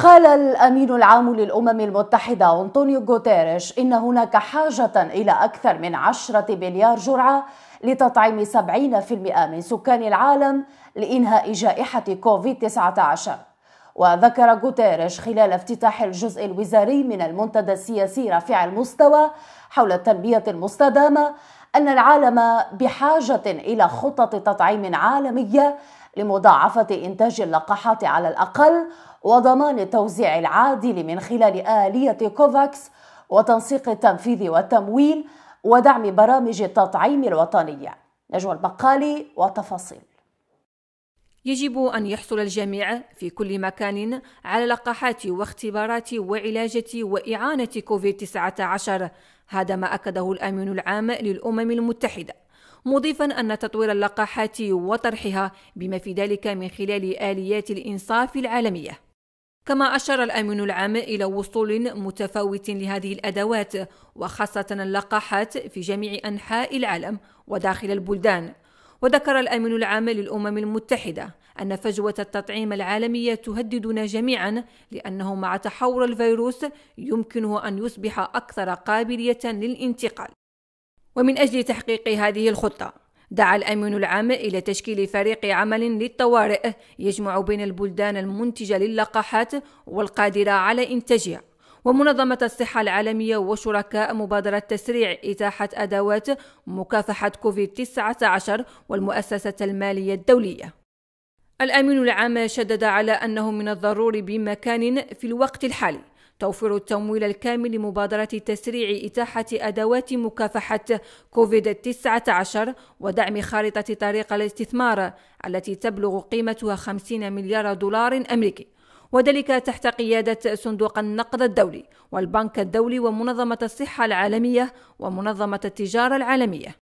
قال الأمين العام للأمم المتحدة أنطونيو غوتيريش إن هناك حاجة إلى أكثر من عشرة مليار جرعة لتطعيم 70% من سكان العالم لإنهاء جائحة كوفيد-19 وذكر غوتيريش خلال افتتاح الجزء الوزاري من المنتدى السياسي رفيع المستوى حول التنمية المستدامة أن العالم بحاجة إلى خطط تطعيم عالمية لمضاعفة إنتاج اللقاحات على الأقل وضمان التوزيع العادل من خلال آلية كوفاكس وتنسيق التنفيذ والتمويل ودعم برامج التطعيم الوطنية نجوى البقالي وتفاصيل يجب أن يحصل الجميع في كل مكان على لقاحات واختبارات وعلاجة وإعانة كوفيد-19 هذا ما أكده الأمين العام للأمم المتحدة مضيفا أن تطوير اللقاحات وطرحها بما في ذلك من خلال آليات الإنصاف العالمية كما أشار الأمين العام إلى وصول متفاوت لهذه الأدوات وخاصة اللقاحات في جميع أنحاء العالم وداخل البلدان وذكر الامين العام للامم المتحده ان فجوه التطعيم العالميه تهددنا جميعا لانه مع تحور الفيروس يمكنه ان يصبح اكثر قابليه للانتقال ومن اجل تحقيق هذه الخطه دعا الأمين العام إلى تشكيل فريق عمل للطوارئ يجمع بين البلدان المنتجة للقاحات والقادرة على إنتاجها ومنظمة الصحة العالمية وشركاء مبادرة تسريع إتاحة أدوات مكافحة كوفيد-19 والمؤسسة المالية الدولية. الأمين العام شدد على أنه من الضروري بمكان في الوقت الحالي توفير التمويل الكامل لمبادرة تسريع إتاحة أدوات مكافحة كوفيد-19 ودعم خارطة طريق الاستثمار التي تبلغ قيمتها 50 مليار دولار أمريكي وذلك تحت قيادة صندوق النقد الدولي والبنك الدولي ومنظمة الصحة العالمية ومنظمة التجارة العالمية